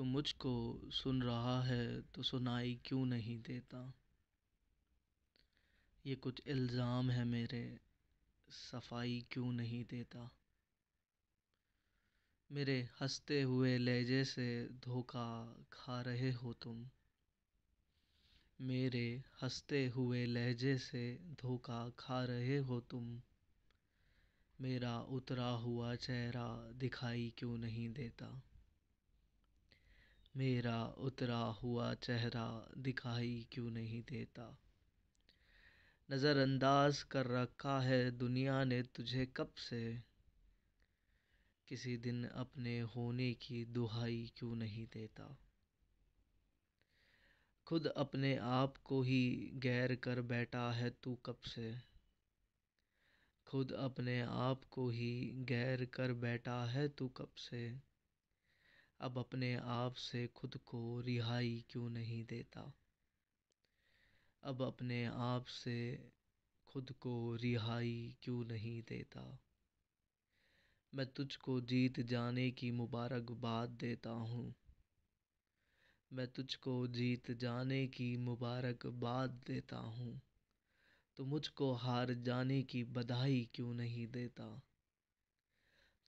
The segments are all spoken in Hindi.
तो मुझको सुन रहा है तो सुनाई क्यों नहीं देता ये कुछ इल्ज़ाम है मेरे सफाई क्यों नहीं देता मेरे हंसते हुए लहजे से धोखा खा रहे हो तुम मेरे हंसते हुए लहजे से धोखा खा रहे हो तुम मेरा उतरा हुआ चेहरा दिखाई क्यों नहीं देता मेरा उतरा हुआ चेहरा दिखाई क्यों नहीं देता नज़रअंदाज कर रखा है दुनिया ने तुझे कब से किसी दिन अपने होने की दुहाई क्यों नहीं देता खुद अपने आप को ही गैर कर बैठा है तू कब से खुद अपने आप को ही गैर कर बैठा है तू कब से अब अपने आप से खुद को रिहाई क्यों नहीं देता अब अपने आप से खुद को रिहाई क्यों नहीं देता मैं तुझको जीत जाने की मुबारकबाद देता हूँ मैं तुझको जीत जाने की मुबारकबाद देता हूँ तो मुझको हार जाने की बधाई क्यों नहीं देता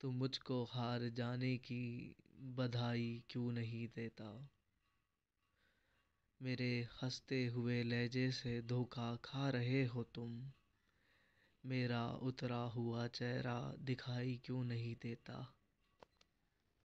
तो मुझको हार जाने की बधाई क्यों नहीं देता मेरे हंसते हुए लहजे से धोखा खा रहे हो तुम मेरा उतरा हुआ चेहरा दिखाई क्यों नहीं देता